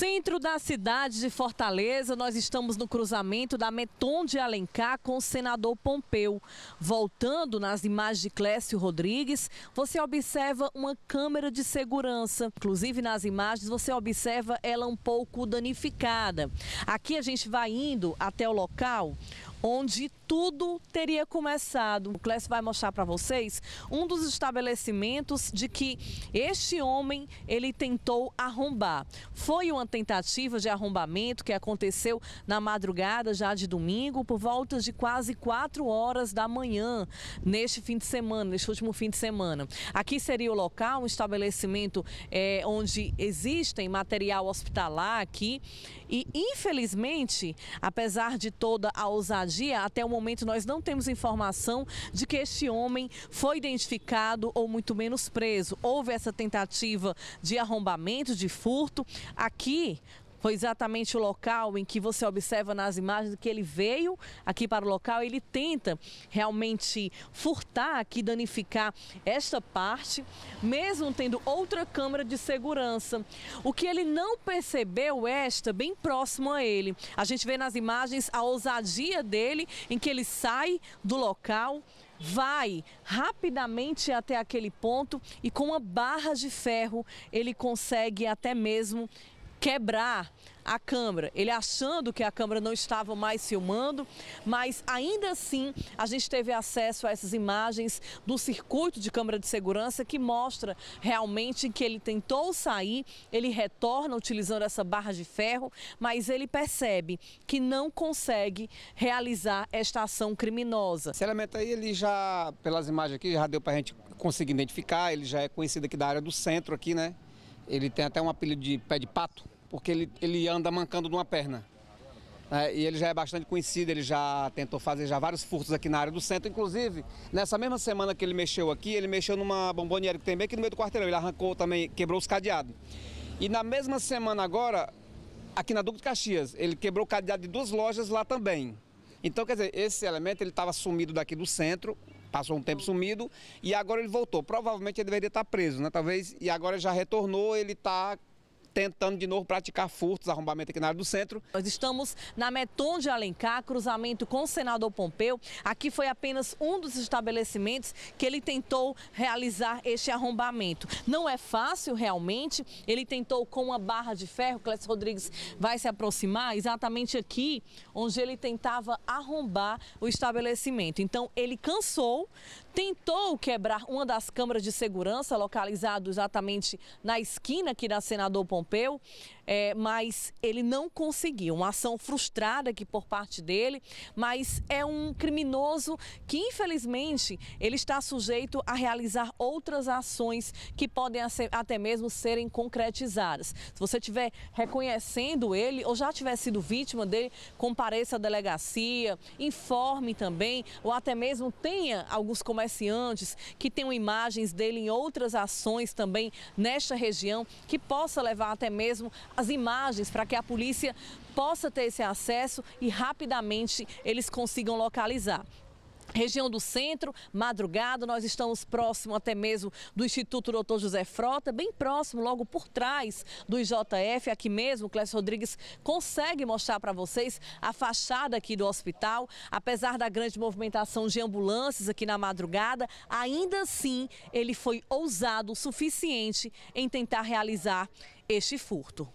centro da cidade de Fortaleza, nós estamos no cruzamento da Meton de Alencar com o senador Pompeu. Voltando nas imagens de Clécio Rodrigues, você observa uma câmera de segurança. Inclusive nas imagens você observa ela um pouco danificada. Aqui a gente vai indo até o local onde tudo teria começado. O Clécio vai mostrar para vocês um dos estabelecimentos de que este homem ele tentou arrombar. Foi uma tentativa de arrombamento que aconteceu na madrugada já de domingo, por volta de quase 4 horas da manhã neste fim de semana, neste último fim de semana. Aqui seria o local, um estabelecimento é, onde existem material hospitalar aqui e infelizmente, apesar de toda a ousadia moradia, até o momento nós não temos informação de que este homem foi identificado ou muito menos preso. Houve essa tentativa de arrombamento, de furto. Aqui, foi exatamente o local em que você observa nas imagens que ele veio aqui para o local. Ele tenta realmente furtar aqui, danificar esta parte, mesmo tendo outra câmera de segurança. O que ele não percebeu, é esta bem próximo a ele. A gente vê nas imagens a ousadia dele em que ele sai do local vai rapidamente até aquele ponto e com uma barra de ferro ele consegue até mesmo quebrar a câmera, ele achando que a câmera não estava mais filmando, mas ainda assim a gente teve acesso a essas imagens do circuito de câmera de segurança que mostra realmente que ele tentou sair, ele retorna utilizando essa barra de ferro, mas ele percebe que não consegue realizar esta ação criminosa. Esse elemento aí, ele já, pelas imagens aqui, já deu para a gente conseguir identificar, ele já é conhecido aqui da área do centro aqui, né? Ele tem até um apelido de pé de pato, porque ele, ele anda mancando de uma perna. É, e ele já é bastante conhecido, ele já tentou fazer já vários furtos aqui na área do centro. Inclusive, nessa mesma semana que ele mexeu aqui, ele mexeu numa bomboniere que tem bem aqui no meio do quarteirão. Ele arrancou também, quebrou os cadeados. E na mesma semana agora, aqui na Duque de Caxias, ele quebrou o cadeado de duas lojas lá também. Então, quer dizer, esse elemento ele estava sumido daqui do centro passou um tempo sumido e agora ele voltou. Provavelmente ele deveria estar preso, né? Talvez, e agora já retornou, ele está tentando de novo praticar furtos, arrombamento aqui na área do centro. Nós estamos na Meton de Alencar, cruzamento com o senador Pompeu. Aqui foi apenas um dos estabelecimentos que ele tentou realizar este arrombamento. Não é fácil realmente, ele tentou com uma barra de ferro, Clécio Rodrigues vai se aproximar, exatamente aqui onde ele tentava arrombar o estabelecimento. Então ele cansou, tentou quebrar uma das câmaras de segurança localizado exatamente na esquina aqui da senador Pompeu. Pompeu, é, mas ele não conseguiu. Uma ação frustrada aqui por parte dele, mas é um criminoso que, infelizmente, ele está sujeito a realizar outras ações que podem até mesmo serem concretizadas. Se você estiver reconhecendo ele ou já tiver sido vítima dele, compareça à delegacia, informe também, ou até mesmo tenha alguns comerciantes que tenham imagens dele em outras ações também nesta região, que possa levar até mesmo as imagens para que a polícia possa ter esse acesso e rapidamente eles consigam localizar. Região do centro, madrugado, nós estamos próximo até mesmo do Instituto Doutor José Frota, bem próximo, logo por trás do IJF, aqui mesmo, o Clécio Rodrigues consegue mostrar para vocês a fachada aqui do hospital. Apesar da grande movimentação de ambulâncias aqui na madrugada, ainda assim ele foi ousado o suficiente em tentar realizar este furto.